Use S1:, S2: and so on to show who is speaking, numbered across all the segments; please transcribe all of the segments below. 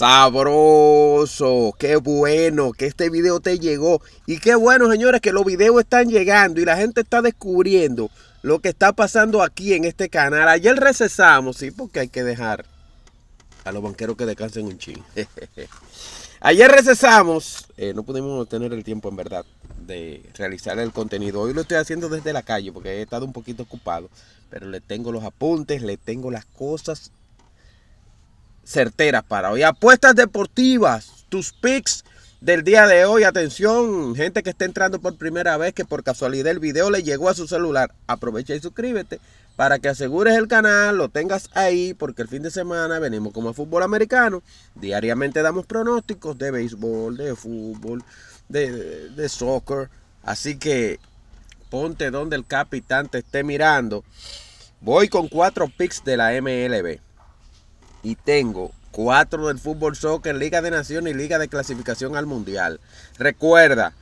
S1: Sabroso, qué bueno que este video te llegó. Y qué bueno, señores, que los videos están llegando y la gente está descubriendo lo que está pasando aquí en este canal. Ayer recesamos, sí, porque hay que dejar a los banqueros que descansen un ching. Ayer recesamos, eh, no pudimos tener el tiempo en verdad de realizar el contenido. Hoy lo estoy haciendo desde la calle porque he estado un poquito ocupado, pero le tengo los apuntes, le tengo las cosas certeras para hoy. Apuestas deportivas, tus picks del día de hoy. Atención, gente que está entrando por primera vez, que por casualidad el video le llegó a su celular. Aprovecha y suscríbete para que asegures el canal, lo tengas ahí, porque el fin de semana venimos como a fútbol americano. Diariamente damos pronósticos de béisbol, de fútbol, de, soccer. Así que ponte donde el capitán te esté mirando. Voy con cuatro picks de la MLB y tengo cuatro del fútbol soccer, Liga de Naciones y Liga de Clasificación al Mundial. Recuerda,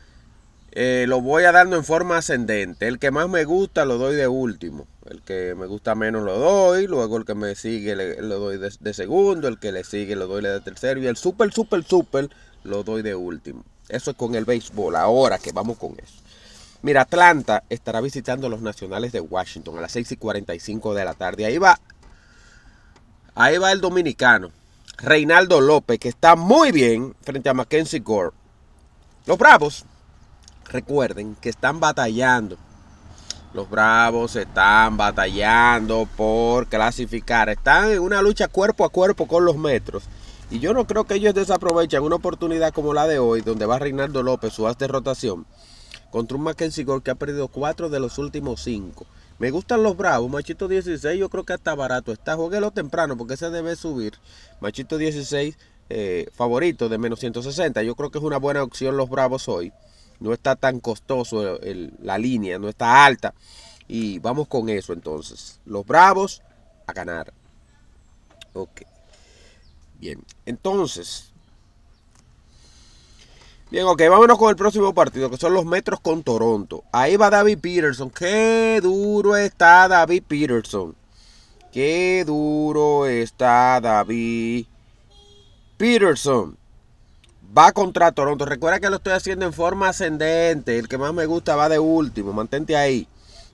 S1: eh, lo voy a dando en forma ascendente. El que más me gusta lo doy de último. El que me gusta menos lo doy. Luego el que me sigue lo doy de, segundo. El que le sigue lo doy de tercero. Y el super, super, super lo doy de último. Eso es con el béisbol. Ahora que vamos con eso. Mira, Atlanta estará visitando los Nacionales de Washington a las 6 y 45 de la tarde. Ahí va Ahí va el dominicano, Reinaldo López, que está muy bien frente a Mackenzie Gore. Los Bravos, recuerden que están batallando. Los Bravos están batallando por clasificar. Están en una lucha cuerpo a cuerpo con los metros. Y yo no creo que ellos desaprovechen una oportunidad como la de hoy, donde va Reinaldo López, su haz de rotación, contra un Mackenzie Gore que ha perdido cuatro de los últimos cinco me gustan los bravos. Machito 16 yo creo que está barato. Está, jugando temprano porque se debe subir. Machito 16 eh, favorito de menos 160. Yo creo que es una buena opción los bravos hoy. No está tan costoso la línea, no está alta. Y vamos con eso entonces. Los bravos a ganar. Ok. Bien. Entonces, Bien, ok, vámonos con el próximo partido, que son los Metros con Toronto. Ahí va David Peterson. Qué duro está David Peterson. Qué duro está David Peterson. Va contra Toronto. Recuerda que lo estoy haciendo en forma ascendente. El que más me gusta va de último. Mantente ahí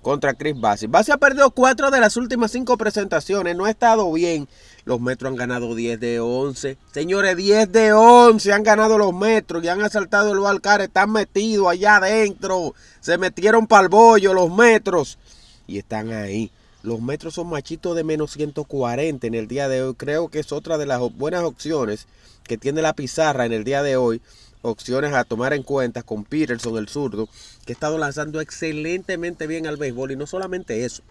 S1: contra Chris Bassi, Bassi ha perdido cuatro de las últimas cinco presentaciones. No ha estado bien. Los Metros han ganado 10 de 11. Señores, 10 de 11 han ganado los Metros y han asaltado el Balcar. Están metidos allá adentro. Se metieron para el bollo los Metros. Y están ahí. Los Metros son machitos de menos 140 en el día de hoy. Creo que es otra de las buenas opciones que tiene la pizarra en el día de hoy opciones a tomar en cuenta con Peterson, el zurdo, que ha estado lanzando excelentemente bien al béisbol. Y no solamente eso.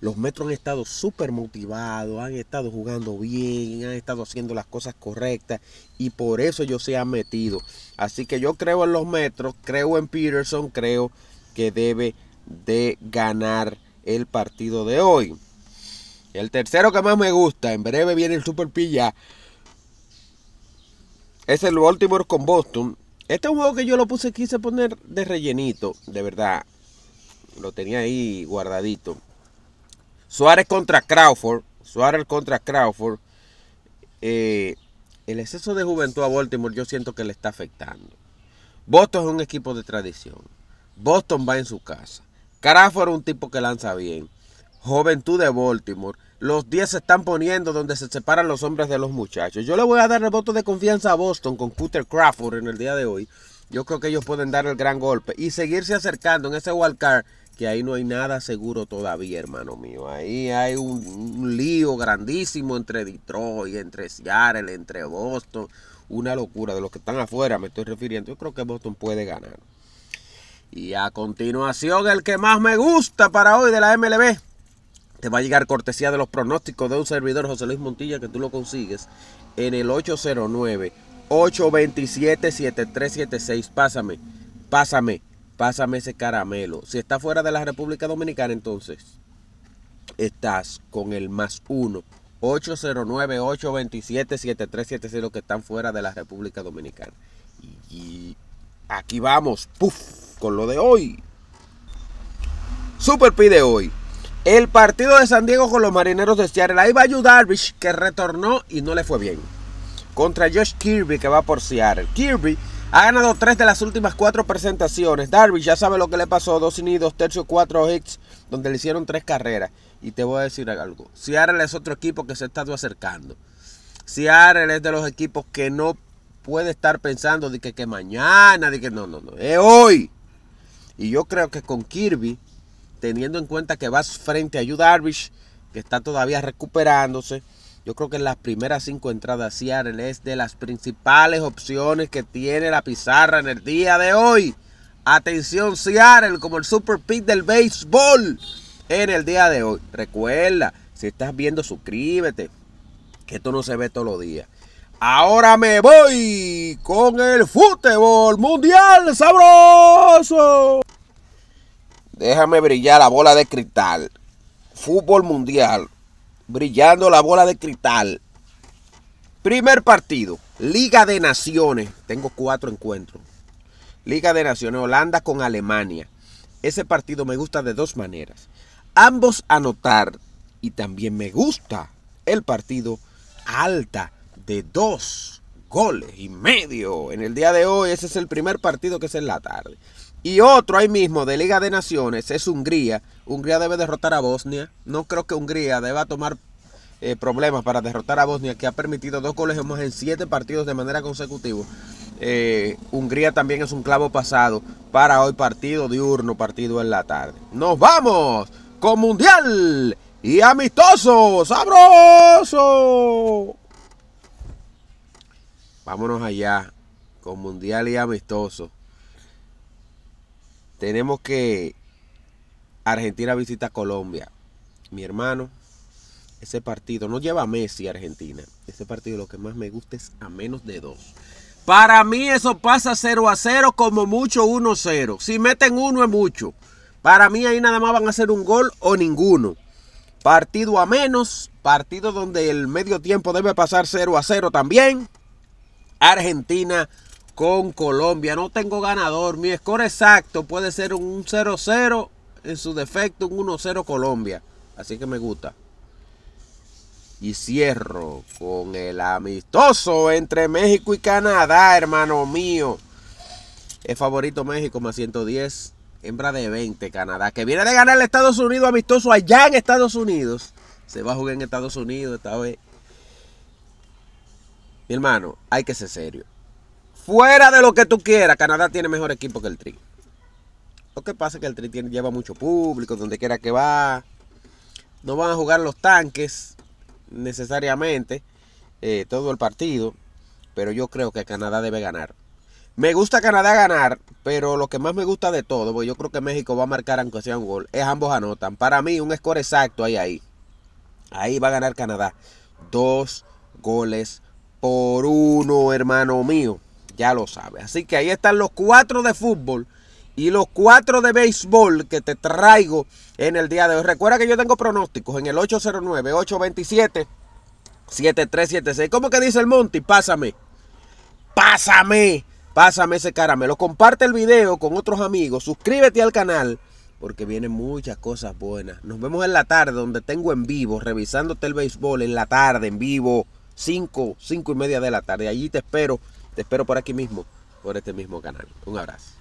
S1: Los metros han estado súper motivados, han estado jugando bien, han estado haciendo las cosas correctas y por eso Yo se ha metido. Así que yo creo en los metros, creo en Peterson, creo que debe de ganar el partido de hoy. El tercero que más me gusta, en breve viene el Super Pilla es el Baltimore con Boston. Este es un juego que yo lo puse, quise poner de rellenito, de verdad. Lo tenía ahí guardadito. Suárez contra Crawford. Suárez contra Crawford. Eh, el exceso de juventud a Baltimore yo siento que le está afectando. Boston es un equipo de tradición. Boston va en su casa. Crawford es un tipo que lanza bien. Juventud de Baltimore los 10 se están poniendo donde se separan los hombres de los muchachos. Yo le voy a dar el voto de confianza a Boston con Peter Crawford en el día de hoy. Yo creo que ellos pueden dar el gran golpe y seguirse acercando en ese wildcard, que ahí no hay nada seguro todavía, hermano mío. Ahí hay un, lío grandísimo entre Detroit, entre Seattle, entre Boston. Una locura de los que están afuera, me estoy refiriendo. Yo creo que Boston puede ganar. Y a continuación, el que más me gusta para hoy de la MLB. Te va a llegar cortesía de los pronósticos de un servidor José Luis Montilla que tú lo consigues en el 809-827-7376. Pásame, pásame, pásame ese caramelo. Si está fuera de la República Dominicana, entonces estás con el más uno. 809 827 7370 que están fuera de la República Dominicana. Y aquí vamos, puff, con lo de hoy. Super pide hoy. El partido de San Diego con los marineros de Seattle. Ahí va Yu Darvish, que retornó y no le fue bien. Contra Josh Kirby, que va por Seattle. Kirby ha ganado tres de las últimas cuatro presentaciones. Darvish ya sabe lo que le pasó. Dos sinidos, dos tercios, cuatro hits, donde le hicieron tres carreras. Y te voy a decir algo. Seattle es otro equipo que se ha estado acercando. Seattle es de los equipos que no puede estar pensando de que, que mañana, de que no, no, no. Es hoy. Y yo creo que con Kirby teniendo en cuenta que vas frente a Yu Darvish, que está todavía recuperándose. Yo creo que las primeras cinco entradas Seattle es de las principales opciones que tiene la pizarra en el día de hoy. Atención Seattle como el super Pit del béisbol en el día de hoy. Recuerda, si estás viendo, suscríbete. Que esto no se ve todos los días. Ahora me voy con el fútbol mundial sabroso. Déjame brillar la bola de cristal. Fútbol mundial. Brillando la bola de cristal. Primer partido. Liga de Naciones. Tengo cuatro encuentros. Liga de Naciones. Holanda con Alemania. Ese partido me gusta de dos maneras. Ambos anotar. Y también me gusta el partido alta de dos goles y medio. En el día de hoy ese es el primer partido que es en la tarde. Y otro ahí mismo de Liga de Naciones es Hungría. Hungría debe derrotar a Bosnia. No creo que Hungría deba tomar eh, problemas para derrotar a Bosnia, que ha permitido dos goles más en siete partidos de manera consecutiva. Eh, Hungría también es un clavo pasado para hoy partido diurno, partido en la tarde. Nos vamos con Mundial y amistoso, sabroso. Vámonos allá con Mundial y amistoso. Tenemos que Argentina visita Colombia. Mi hermano, ese partido no lleva a Messi a Argentina. Ese partido lo que más me gusta es a menos de dos. Para mí eso pasa 0 a 0 como mucho 1 a 0. Si meten uno es mucho. Para mí ahí nada más van a hacer un gol o ninguno. Partido a menos, partido donde el medio tiempo debe pasar 0 a 0 también. Argentina con Colombia. No tengo ganador. Mi score exacto puede ser un 0-0, en su defecto un 1-0 Colombia. Así que me gusta. Y cierro con el amistoso entre México y Canadá, hermano mío. Es favorito México más 110. Hembra de 20, Canadá. Que viene de ganar el Estados Unidos amistoso allá en Estados Unidos. Se va a jugar en Estados Unidos esta vez. Mi hermano, hay que ser serio. Fuera de lo que tú quieras, Canadá tiene mejor equipo que el Tri. Lo que pasa es que el Tri lleva mucho público, donde quiera que va. No van a jugar los tanques necesariamente eh, todo el partido, pero yo creo que Canadá debe ganar. Me gusta Canadá ganar, pero lo que más me gusta de todo, porque yo creo que México va a marcar aunque sea un gol, es ambos anotan. Para mí, un score exacto ahí, ahí. Ahí va a ganar Canadá. Dos goles por uno, hermano mío. Ya lo sabes. Así que ahí están los cuatro de fútbol y los cuatro de béisbol que te traigo en el día de hoy. Recuerda que yo tengo pronósticos en el 809-827-7376. ¿Cómo que dice el Monty? Pásame. Pásame. Pásame ese caramelo. Comparte el video con otros amigos. Suscríbete al canal porque vienen muchas cosas buenas. Nos vemos en la tarde donde tengo en vivo, revisándote el béisbol en la tarde, en vivo, 5, Cinco y media de la tarde. Allí te espero. Te espero por aquí mismo, por este mismo canal. Un abrazo.